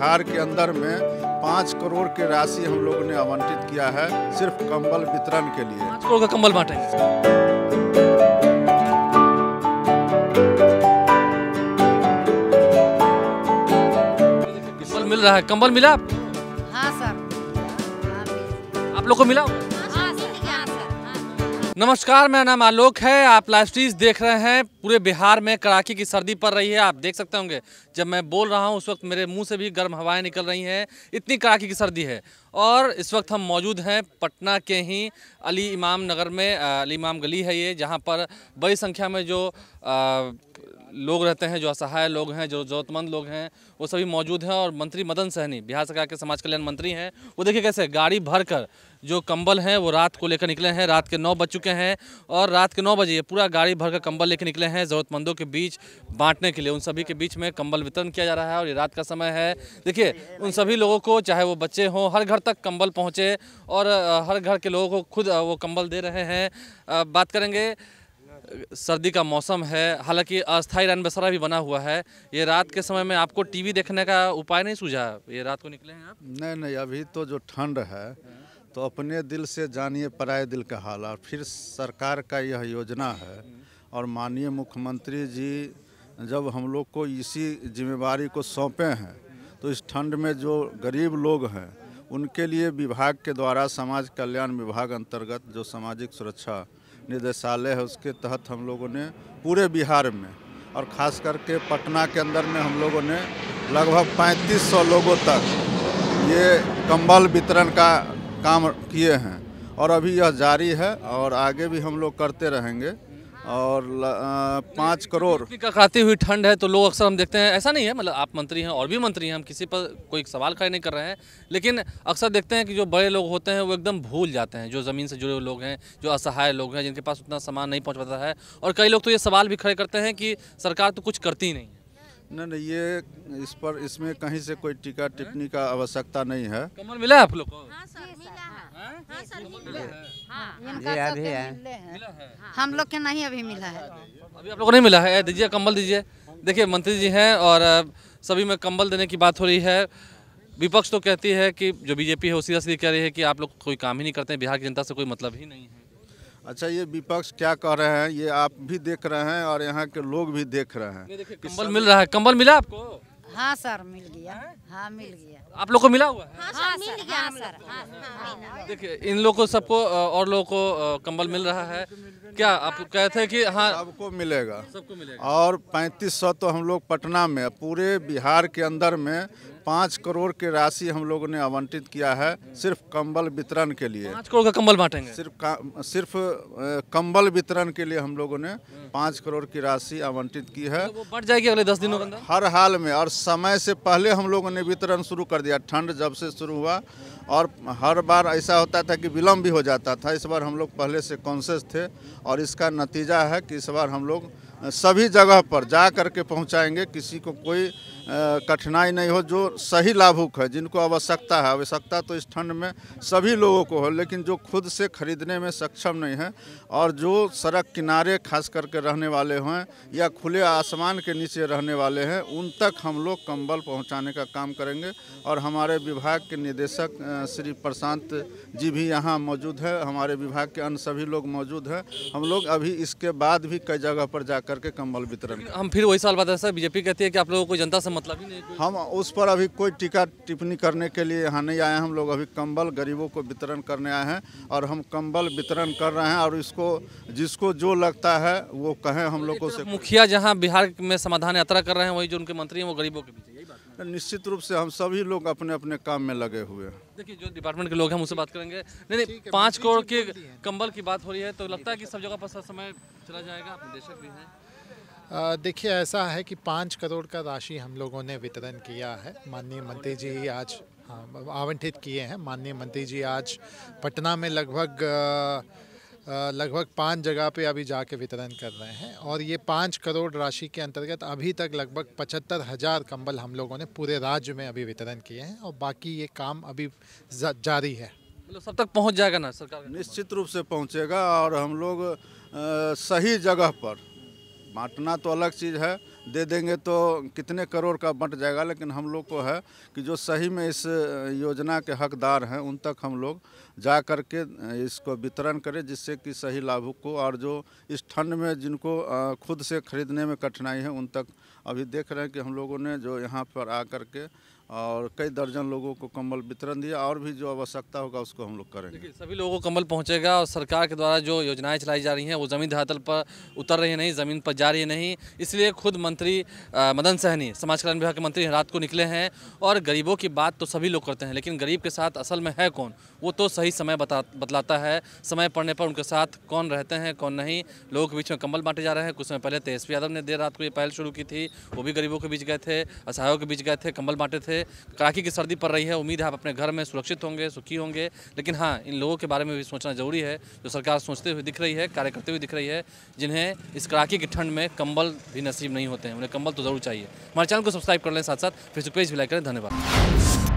बिहार के अंदर में पाँच करोड़ के राशि हम लोगों ने आवंटित किया है सिर्फ कंबल वितरण के लिए करोड़ का कंबल बांटेंगे मिल रहा है कंबल मिला हाँ सर आप लोग को मिला नमस्कार मेरा नाम आलोक है आप लाइव स्ट्रीज देख रहे हैं पूरे बिहार में कड़ाके की सर्दी पड़ रही है आप देख सकते होंगे जब मैं बोल रहा हूँ उस वक्त मेरे मुंह से भी गर्म हवाएं निकल रही हैं इतनी कड़ाके की सर्दी है और इस वक्त हम मौजूद हैं पटना के ही अली इमाम नगर में अली इमाम गली है ये जहाँ पर बड़ी संख्या में जो आ, लोग रहते हैं जो असहाय लोग हैं जो जरूरतमंद लोग हैं वो सभी मौजूद हैं और मंत्री मदन सहनी बिहार सरकार के समाज कल्याण मंत्री हैं वो देखिए कैसे गाड़ी भर कर जो कंबल हैं वो रात को लेकर निकले हैं रात के नौ बज चुके हैं और रात के नौ बजे ये पूरा गाड़ी भर कर कंबल लेकर निकले हैं ज़रूरतमंदों के बीच बांटने के लिए उन सभी के बीच में कंबल वितरण किया जा रहा है और ये रात का समय है देखिए उन सभी लोगों को चाहे वो बच्चे हों हर घर तक कंबल पहुँचे और हर घर के लोगों को खुद वो कंबल दे रहे हैं बात करेंगे सर्दी का मौसम है हालांकि अस्थायी रैन बसरा भी बना हुआ है ये रात के समय में आपको टीवी देखने का उपाय नहीं सूझा ये रात को निकले हैं आप नहीं नहीं अभी तो जो ठंड है तो अपने दिल से जानिए पराए दिल का हाल और फिर सरकार का यह योजना है और माननीय मुख्यमंत्री जी जब हम लोग को इसी जिम्मेवारी को सौंपे हैं तो इस ठंड में जो गरीब लोग हैं उनके लिए विभाग के द्वारा समाज कल्याण विभाग अंतर्गत जो सामाजिक सुरक्षा निदेशालय है उसके तहत हम लोगों ने पूरे बिहार में और ख़ास करके पटना के अंदर में हम लोगों ने लगभग 3500 लोगों तक ये कंबल वितरण का काम किए हैं और अभी यह जारी है और आगे भी हम लोग करते रहेंगे और पाँच करोड़ खाती हुई ठंड है तो लोग अक्सर हम देखते हैं ऐसा नहीं है मतलब आप मंत्री हैं और भी मंत्री हैं हम किसी पर कोई सवाल खड़े नहीं कर रहे हैं लेकिन अक्सर देखते हैं कि जो बड़े लोग होते हैं वो एकदम भूल जाते हैं जो ज़मीन से जुड़े हुए लोग हैं जो असहाय लोग हैं जिनके पास उतना सामान नहीं पहुँच पाता है और कई लोग तो ये सवाल भी खड़े करते हैं कि सरकार तो कुछ करती ही नहीं है नहीं नहीं ये इस पर इसमें कहीं से कोई टीका टिप्पणी का आवश्यकता नहीं है कमल मिला है आप लोग को हाँ सर, मिला है हाँ अभी हाँ, है हाँ। हाँ, हम लोग के नहीं अभी मिला है अभी आप लोग को नहीं मिला है दीजिए कंबल दीजिए देखिए मंत्री जी हैं और सभी में कंबल देने की बात हो रही है विपक्ष तो कहती है कि जो बीजेपी है वो सीधा सीधी कह रही है कि आप लोग कोई काम ही नहीं करते हैं बिहार की जनता से कोई मतलब ही नहीं है अच्छा ये विपक्ष क्या कह रहे हैं ये आप भी देख रहे हैं और यहाँ के लोग भी देख रहे हैं कंबल मिल रहा है कंबल मिला आपको हाँ सर मिल गया हाँ? हाँ मिल गया आप लोग को मिला हुआ है हाँ, हाँ मिल हाँ, गया हाँ सर देखिए इन लोगों को सबको और लोगों को कंबल मिल रहा है क्या आप कहे थे कि हाँ सबको मिलेगा सबको मिलेगा और पैंतीस सौ तो हम लोग पटना में पूरे बिहार के अंदर में पाँच करोड़ की राशि हम लोगों ने आवंटित किया है सिर्फ कंबल वितरण के लिए पाँच करोड़ का कंबल बांटेंगे सिर्फ सिर्फ कंबल वितरण के लिए हम लोगों ने पाँच करोड़ की राशि आवंटित की है तो बढ़ जाएगी अगले दस दिनों के अंदर हर हाल में और समय से पहले हम लोगों ने वितरण शुरू कर दिया ठंड जब से शुरू हुआ और हर बार ऐसा होता था कि विलम्ब भी हो जाता था इस बार हम लोग पहले से कॉन्शियस थे और इसका नतीजा है कि इस बार हम लोग सभी जगह पर जा करके पहुंचाएंगे किसी को कोई कठिनाई नहीं हो जो सही लाभुक है जिनको आवश्यकता है आवश्यकता तो इस ठंड में सभी लोगों को हो लेकिन जो खुद से खरीदने में सक्षम नहीं है और जो सड़क किनारे खास करके रहने वाले हैं या खुले आसमान के नीचे रहने वाले हैं उन तक हम लोग कंबल पहुंचाने का काम करेंगे और हमारे विभाग के निदेशक श्री प्रशांत जी भी यहाँ मौजूद है हमारे विभाग के अन्य सभी लोग मौजूद हैं हम लोग अभी इसके बाद भी कई जगह पर जा के कंबल वितरण हम फिर वही सवाल बताते हैं बीजेपी कहती है कि आप लोगों को जनता से मतलब ही नहीं हम उस पर अभी कोई टीका टिप्पणी करने के लिए यहाँ नहीं आए हम लोग अभी कंबल गरीबों को वितरण करने आए हैं और हम कंबल वितरण कर रहे हैं और इसको जिसको जो लगता है वो कहें हम लोगों से मुखिया जहाँ बिहार में समाधान यात्रा कर रहे हैं वही जो उनके मंत्री हैं वो गरीबों के बीच निश्चित रूप से हम सभी लोग अपने अपने काम में लगे हुए हैं देखिए जो डिपार्टमेंट के लोग हैं उनसे बात करेंगे नहीं नहीं पाँच करोड़ के कंबल की बात हो रही है तो लगता है कि सब जगह पर समय चला जाएगा निदेशक भी हैं देखिए ऐसा है कि पाँच करोड़ का राशि हम लोगों ने वितरण किया है माननीय मंत्री जी आज हाँ आवंटित किए हैं माननीय मंत्री जी आज पटना में लगभग लगभग पाँच जगह पे अभी जाके वितरण कर रहे हैं और ये पाँच करोड़ राशि के अंतर्गत अभी तक लगभग पचहत्तर हज़ार कम्बल हम लोगों ने पूरे राज्य में अभी वितरण किए हैं और बाकी ये काम अभी जारी है मतलब सब तक पहुंच जाएगा ना सरकार निश्चित रूप से पहुंचेगा और हम लोग सही जगह पर बांटना तो अलग चीज़ है दे देंगे तो कितने करोड़ का बंट जाएगा लेकिन हम लोग को है कि जो सही में इस योजना के हकदार हैं उन तक हम लोग जा कर के इसको वितरण करें जिससे कि सही लाभुक को और जो इस ठंड में जिनको खुद से खरीदने में कठिनाई है उन तक अभी देख रहे हैं कि हम लोगों ने जो यहाँ पर आ कर के और कई दर्जन लोगों को कंबल वितरण दिया और भी जो आवश्यकता होगा उसको हम लोग करेंगे सभी लोगों को कंबल पहुंचेगा और सरकार के द्वारा जो योजनाएं चलाई जा रही हैं वो ज़मीन धरातल पर उतर रही नहीं ज़मीन पर जा रही नहीं इसलिए खुद मंत्री आ, मदन सहनी समाज कल्याण विभाग के मंत्री रात को निकले हैं और गरीबों की बात तो सभी लोग करते हैं लेकिन गरीब के साथ असल में है कौन वो तो सही समय बता बतलाता है समय पड़ने पर उनके साथ कौन रहते हैं कौन नहीं लोगों के बीच में कंबल बांटे जा रहे हैं कुछ समय पहले तेजस्वी यादव ने देर रात को ये पहल शुरू की थी वो भी गरीबों के बीच गए थे असहायों के बीच गए थे कंबल बांटे थे कड़ाके की सर्दी पड़ रही है उम्मीद है आप अपने घर में सुरक्षित होंगे सुखी होंगे लेकिन हाँ इन लोगों के बारे में भी सोचना जरूरी है जो सरकार सोचते हुए दिख रही है कार्य करते हुए दिख रही है जिन्हें इस कड़ाके की ठंड में कंबल भी नसीब नहीं होते हैं उन्हें कंबल तो जरूर चाहिए हमारे चैनल को सब्सक्राइब कर लें साथ साथ फेसबुक पेज भी लाइक करें धन्यवाद